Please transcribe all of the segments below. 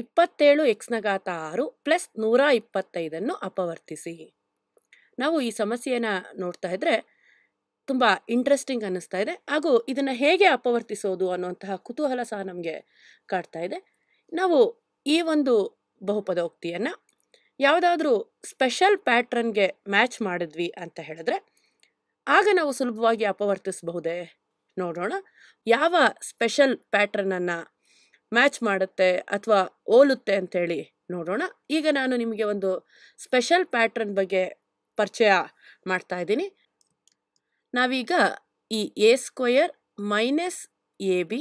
ಇಪ್ಪತ್ತೇಳು ಎಕ್ಸ್ನ ಘಾತ ಆರು ಪ್ಲಸ್ ನೂರ ಇಪ್ಪತ್ತೈದನ್ನು ಅಪವರ್ತಿಸಿ ನಾವು ಈ ಸಮಸ್ಯೆಯನ್ನು ನೋಡ್ತಾ ಇದ್ರೆ ತುಂಬ ಇಂಟ್ರೆಸ್ಟಿಂಗ್ ಅನ್ನಿಸ್ತಾ ಇದೆ ಹಾಗೂ ಇದನ್ನು ಹೇಗೆ ಅಪವರ್ತಿಸೋದು ಅನ್ನುವಂತಹ ಕುತೂಹಲ ಸಹ ನಮಗೆ ಕಾಡ್ತಾ ಇದೆ ನಾವು ಈ ಒಂದು ಬಹುಪದೋಕ್ತಿಯನ್ನು ಯಾವುದಾದ್ರೂ ಸ್ಪೆಷಲ್ ಪ್ಯಾಟ್ರನ್ಗೆ ಮ್ಯಾಚ್ ಮಾಡಿದ್ವಿ ಅಂತ ಹೇಳಿದ್ರೆ ಆಗ ನಾವು ಸುಲಭವಾಗಿ ಅಪವರ್ತಿಸಬಹುದೇ ನೋಡೋಣ ಯಾವ ಸ್ಪೆಷಲ್ ಪ್ಯಾಟ್ರನನ್ನು ಮ್ಯಾಚ್ ಮಾಡುತ್ತೆ ಅಥವಾ ಹೋಲುತ್ತೆ ಅಂಥೇಳಿ ನೋಡೋಣ ಈಗ ನಾನು ನಿಮಗೆ ಒಂದು ಸ್ಪೆಷಲ್ ಪ್ಯಾಟ್ರನ್ ಬಗ್ಗೆ ಪರಿಚಯ ಮಾಡ್ತಾ ಇದ್ದೀನಿ ನಾವೀಗ ಈ A square minus A B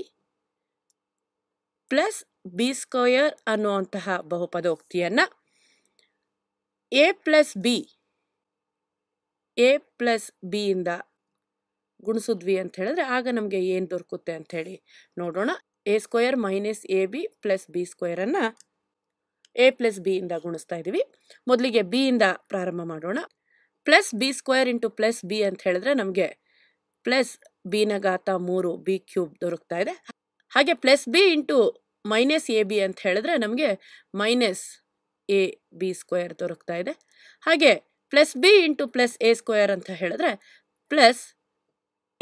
plus B square ಅನ್ನುವಂತಹ ಬಹುಪದೋಕ್ತಿಯನ್ನು A plus B A plus ಬಿಯಿಂದ ಗುಣಿಸಿದ್ವಿ ಅಂತ ಹೇಳಿದ್ರೆ ಆಗ ನಮಗೆ ಏನು ದೊರಕುತ್ತೆ ಅಂಥೇಳಿ ನೋಡೋಣ A square minus A B plus B ಸ್ಕ್ವೇರನ್ನು ಎ ಪ್ಲಸ್ ಬಿ ಇಂದ ಗುಣಿಸ್ತಾ ಇದ್ದೀವಿ ಮೊದಲಿಗೆ ಬಿ ಇಂದ ಪ್ರಾರಂಭ ಮಾಡೋಣ plus B square into plus B ಅಂತ ಹೇಳಿದ್ರೆ ನಮಗೆ ಪ್ಲಸ್ ಬಿನ ಘಾತ ಮೂರು ಬಿ ಕ್ಯೂಬ್ ದೊರಕ್ತಾ ಇದೆ ಹಾಗೆ plus B into minus A B ಅಂತ ಹೇಳಿದ್ರೆ ನಮಗೆ ಮೈನಸ್ ಎ ಬಿ ಸ್ಕ್ವೇರ್ ದೊರಕ್ತಾ ಇದೆ ಹಾಗೆ plus B into plus A square ಅಂತ ಹೇಳಿದ್ರೆ ಪ್ಲಸ್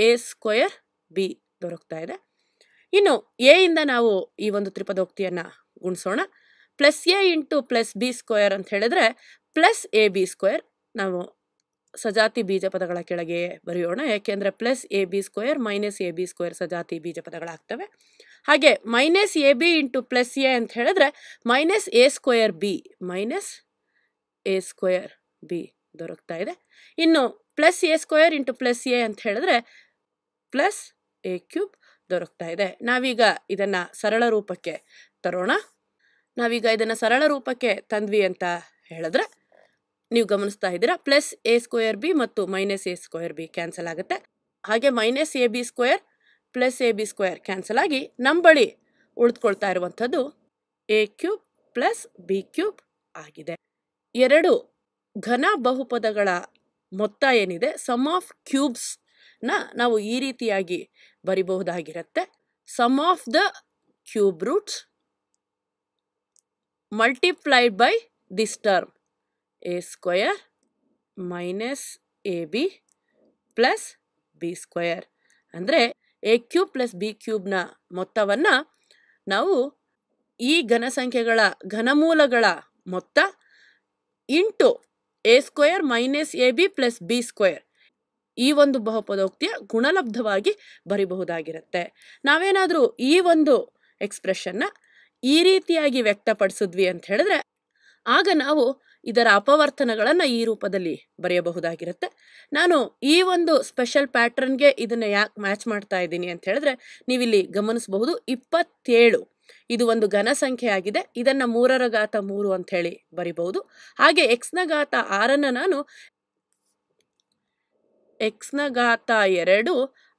ಎ ಸ್ಕ್ವೇರ್ ಬಿ ದೊರಕ್ತಾ ಇದೆ ಇನ್ನು ಎ ಇಂದ ನಾವು ಈ ಒಂದು ತ್ರಿಪದೋಕ್ತಿಯನ್ನು ಗುಣಿಸೋಣ plus A into plus B square ಅಂತ ಹೇಳಿದ್ರೆ ಪ್ಲಸ್ ಎ ಬಿ ಸ್ಕ್ವೇರ್ ನಾವು ಸಜಾತಿ ಬೀಜ ಪದಗಳ ಕೆಳಗೆ ಬರೆಯೋಣ ಯಾಕೆಂದರೆ plus A B square minus A B square ಸಜಾತಿ ಬೀಜ ಪದಗಳಾಗ್ತವೆ ಹಾಗೆ minus A B into plus A ಅಂತ ಹೇಳಿದ್ರೆ minus A square B minus A square B ದೊರಕ್ತಾ ಇದೆ ಇನ್ನು plus A square into plus A ಅಂತ ಹೇಳಿದ್ರೆ ಪ್ಲಸ್ ಎ ಕ್ಯೂಬ್ ದೊರಕ್ತಾ ಇದೆ ನಾವೀಗ ಇದನ್ನು ಸರಳ ರೂಪಕ್ಕೆ ತರೋಣ ನಾವೀಗ ಇದನ್ನು ಸರಳ ರೂಪಕ್ಕೆ ತಂದ್ವಿ ಅಂತ ಹೇಳಿದ್ರೆ ನೀವು ಗಮನಿಸ್ತಾ ಇದ್ದೀರಾ ಪ್ಲಸ್ ಎ ಸ್ಕ್ವೇರ್ ಬಿ ಮತ್ತು minus A square B cancel ಆಗುತ್ತೆ ಹಾಗೆ minus A B square plus A B square cancel ಆಗಿ ನಮ್ಮ ಬಳಿ ಉಳಿದುಕೊಳ್ತಾ ಇರುವಂಥದ್ದು A cube plus B cube ಆಗಿದೆ ಎರಡು ಘನ ಬಹುಪದಗಳ ಮೊತ್ತ ಏನಿದೆ ಸಮ್ ಆಫ್ ಕ್ಯೂಬ್ಸ್ ನ ನಾವು ಈ ರೀತಿಯಾಗಿ ಬರಿಬಹುದಾಗಿರುತ್ತೆ sum of the cube roots multiplied by this term A square minus A B plus B square ಅಂದರೆ ಎ ಕ್ಯೂಬ್ ಪ್ಲಸ್ ಬಿ ಕ್ಯೂಬ್ನ ಮೊತ್ತವನ್ನು ನಾವು ಈ ಘನಸಂಖ್ಯೆಗಳ ಘನಮೂಲಗಳ ಮೊತ್ತ into A square minus A B plus B square ಈ ಒಂದು ಬಹುಪದೋಕ್ತಿಯ ಗುಣಲಬ್ಧವಾಗಿ ಬರಿಬಹುದಾಗಿರುತ್ತೆ ನಾವೇನಾದರೂ ಈ ಒಂದು ಎಕ್ಸ್ಪ್ರೆಷನ್ನ ಈ ರೀತಿಯಾಗಿ ವ್ಯಕ್ತಪಡಿಸಿದ್ವಿ ಅಂತ ಹೇಳಿದ್ರೆ ಆಗ ನಾವು ಇದರ ಅಪವರ್ತನಗಳನ್ನು ಈ ರೂಪದಲ್ಲಿ ಬರೆಯಬಹುದಾಗಿರುತ್ತೆ ನಾನು ಈ ಒಂದು ಸ್ಪೆಷಲ್ ಪ್ಯಾಟ್ರನ್ಗೆ ಇದನ್ನು ಯಾಕೆ ಮ್ಯಾಚ್ ಮಾಡ್ತಾ ಇದ್ದೀನಿ ಅಂತ ಹೇಳಿದ್ರೆ ನೀವಿಲ್ಲಿ ಗಮನಿಸಬಹುದು ಇಪ್ಪತ್ತೇಳು ಇದು ಒಂದು ಘನ ಸಂಖ್ಯೆ ಆಗಿದೆ ಇದನ್ನು ಮೂರರ ಘಾತ ಮೂರು ಅಂತ ಹೇಳಿ ಬರಿಬಹುದು ಹಾಗೆ ಎಕ್ಸ್ನ ಘಾತ ಆರನ್ನು ನಾನು ಎಕ್ಸ್ನ ಘಾತ ಎರಡು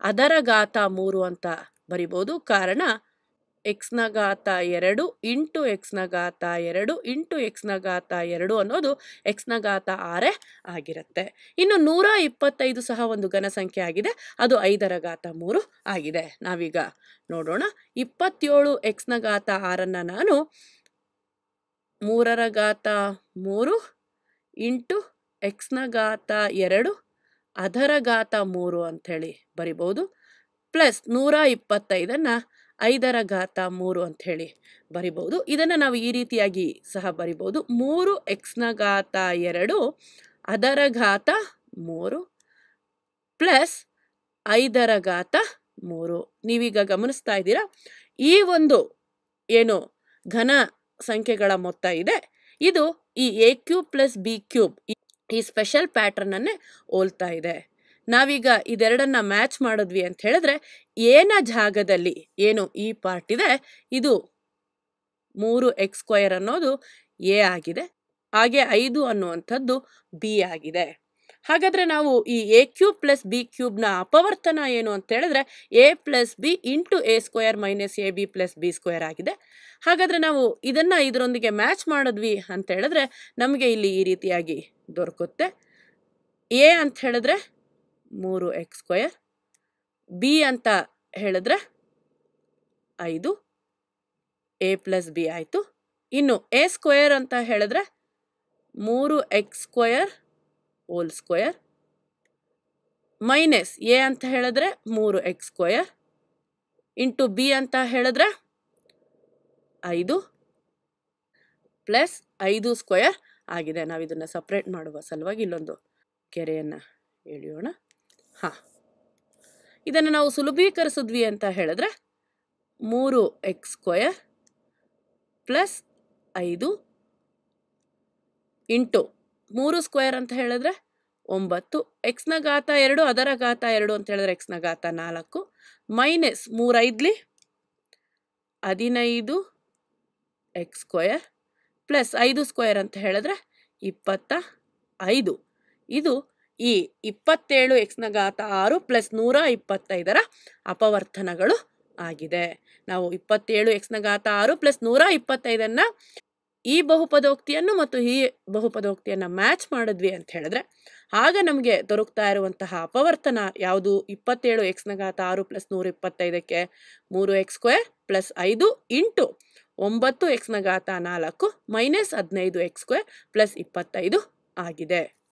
ಅದರ ಘಾತ ಮೂರು ಅಂತ ಬರಿಬೋದು ಕಾರಣ ಎಕ್ಸ್ನ ಘಾತ ಎರಡು ಇಂಟು ಎಕ್ಸ್ನ ಘಾತ ಎರಡು ಇಂಟು ಎಕ್ಸ್ನ ಘಾತ ಎರಡು ಅನ್ನೋದು ಎಕ್ಸ್ನ ಘಾತ ಆರೇ ಆಗಿರುತ್ತೆ ಇನ್ನು ನೂರ ಇಪ್ಪತ್ತೈದು ಸಹ ಒಂದು ಘನಸಂಖ್ಯೆ ಆಗಿದೆ ಅದು ಐದರ ಘಾತ ಮೂರು ಆಗಿದೆ ನಾವೀಗ ನೋಡೋಣ ಇಪ್ಪತ್ತೇಳು ಎಕ್ಸ್ನ ಘಾತ ಆರನ್ನು ನಾನು ಮೂರರ ಘಾತ ಮೂರು ಇಂಟು ಎಕ್ಸ್ನ ಘಾತ ಎರಡು ಅದರ ಘಾತ ಮೂರು ಅಂಥೇಳಿ ಬರಿಬೋದು ಪ್ಲಸ್ ನೂರ ಇಪ್ಪತ್ತೈದನ್ನು ಐದರ ಘಾತ ಮೂರು ಅಂಥೇಳಿ ಬರಿಬೋದು ಇದನ್ನು ನಾವು ಈ ರೀತಿಯಾಗಿ ಸಹ ಬರಿಬೋದು ಮೂರು ಎಕ್ಸ್ನ ಘಾತ ಎರಡು ಅದರ ಘಾತ ಮೂರು ಪ್ಲಸ್ ಐದರ ಘಾತ ಮೂರು ನೀವೀಗ ಗಮನಿಸ್ತಾ ಇದ್ದೀರಾ ಈ ಒಂದು ಏನು ಘನ ಸಂಖ್ಯೆಗಳ ಮೊತ್ತ ಇದೆ ಇದು ಈ A cube plus B cube ಈ ಸ್ಪೆಷಲ್ ಪ್ಯಾಟರ್ನನ್ನೇ ಹೋಲ್ತಾ ಇದೆ ನಾವೀಗ ಇದೆರಡನ್ನ ಮ್ಯಾಚ್ ಮಾಡಿದ್ವಿ ಅಂತ ಹೇಳಿದ್ರೆ ಏನ ಜಾಗದಲ್ಲಿ ಏನು ಈ ಪಾರ್ಟ್ ಇದೆ ಇದು ಮೂರು ಎಕ್ಸ್ ಸ್ಕ್ವಯರ್ ಅನ್ನೋದು ಎ ಆಗಿದೆ ಹಾಗೆ ಐದು ಅನ್ನುವಂಥದ್ದು ಬಿ ಆಗಿದೆ ಹಾಗಾದರೆ ನಾವು ಈ ಎ ಕ್ಯೂಬ್ ಪ್ಲಸ್ ಬಿ ಕ್ಯೂಬ್ನ ಅಪವರ್ತನ ಏನು ಅಂತ ಹೇಳಿದ್ರೆ A plus B into A square minus A B plus B square ಆಗಿದೆ ಹಾಗಾದರೆ ನಾವು ಇದನ್ನು ಇದರೊಂದಿಗೆ ಮ್ಯಾಚ್ ಮಾಡಿದ್ವಿ ಅಂತ ಹೇಳಿದ್ರೆ ನಮಗೆ ಇಲ್ಲಿ ಈ ರೀತಿಯಾಗಿ ದೊರಕುತ್ತೆ ಎ ಅಂತ ಹೇಳಿದ್ರೆ ಮೂರು ಎಕ್ಸ್ ಸ್ಕ್ವಯರ್ ಬಿ ಅಂತ ಹೇಳಿದ್ರೆ ಐದು ಎ ಪ್ಲಸ್ ಬಿ ಆಯಿತು ಇನ್ನು ಎ ಸ್ಕ್ವಯರ್ ಅಂತ ಹೇಳಿದ್ರೆ ಮೂರು X square whole square minus A ಅಂತ ಹೇಳಿದ್ರೆ ಮೂರು ಎಕ್ಸ್ ಸ್ಕ್ವಯರ್ ಇಂಟು ಬಿ ಅಂತ ಹೇಳಿದ್ರೆ ಐದು ಪ್ಲಸ್ ಐದು ಸ್ಕ್ವಯರ್ ಆಗಿದೆ ನಾವು ಇದನ್ನು ಸಪ್ರೇಟ್ ಮಾಡುವ ಸಲುವಾಗಿ ಇಲ್ಲೊಂದು ಕೆರೆಯನ್ನು ಎಳೆಯೋಣ ಹಾಂ ಇದನ್ನು ನಾವು ಸುಲಭೀಕರಿಸಿದ್ವಿ ಅಂತ ಹೇಳಿದ್ರೆ ಮೂರು ಎಕ್ಸ್ ಸ್ಕ್ವಯರ್ ಪ್ಲಸ್ ಐದು ಇಂಟು ಮೂರು ಸ್ಕ್ವೇರ್ ಅಂತ ಹೇಳಿದ್ರೆ ಒಂಬತ್ತು ಎಕ್ಸ್ನ ಘಾತ ಎರಡು ಅದರ ಘಾತ ಎರಡು ಅಂತ ಹೇಳಿದ್ರೆ ಎಕ್ಸ್ನ ಘಾತ ನಾಲ್ಕು ಮೈನಸ್ ಮೂರೈದ್ಲಿ ಹದಿನೈದು ಎಕ್ಸ್ ಸ್ಕ್ವಯರ್ ಪ್ಲಸ್ ಐದು ಸ್ಕ್ವೇರ್ ಅಂತ ಹೇಳಿದ್ರೆ ಇಪ್ಪತ್ತ ಐದು ಇದು ಈ ಇಪ್ಪತ್ತೇಳು ಎಕ್ಸ್ನ ಘಾತ ಆರು ಪ್ಲಸ್ ನೂರ ಇಪ್ಪತ್ತೈದರ ಅಪವರ್ತನಗಳು ಆಗಿದೆ ನಾವು ಇಪ್ಪತ್ತೇಳು ಎಕ್ಸ್ನ ಘಾತ ಆರು ಪ್ಲಸ್ ನೂರ ಇಪ್ಪತ್ತೈದನ್ನು ಈ ಬಹುಪದೋಕ್ತಿಯನ್ನು ಮತ್ತು ಈ ಬಹುಪದೋಕ್ತಿಯನ್ನು ಮ್ಯಾಚ್ ಮಾಡಿದ್ವಿ ಅಂತ ಹೇಳಿದ್ರೆ ಆಗ ನಮಗೆ ದೊರಕ್ತಾ ಇರುವಂತಹ ಅಪವರ್ತನ ಯಾವುದು ಇಪ್ಪತ್ತೇಳು ಎಕ್ಸ್ನ ಘಾತ ಆರು ಪ್ಲಸ್ ನೂರ ಇಪ್ಪತ್ತೈದಕ್ಕೆ ಮೂರು ಎಕ್ಸ್ ಸ್ಕ್ವೇರ್ ಪ್ಲಸ್ ಐದು ಇಂಟು ಒಂಬತ್ತು ಎಕ್ಸ್ನ ಘಾತ ನಾಲ್ಕು ಮೈನಸ್ ಹದಿನೈದು ಎಕ್ಸ್ ಸ್ಕ್ವೇರ್ ಪ್ಲಸ್ ಇಪ್ಪತ್ತೈದು ಆಗಿದೆ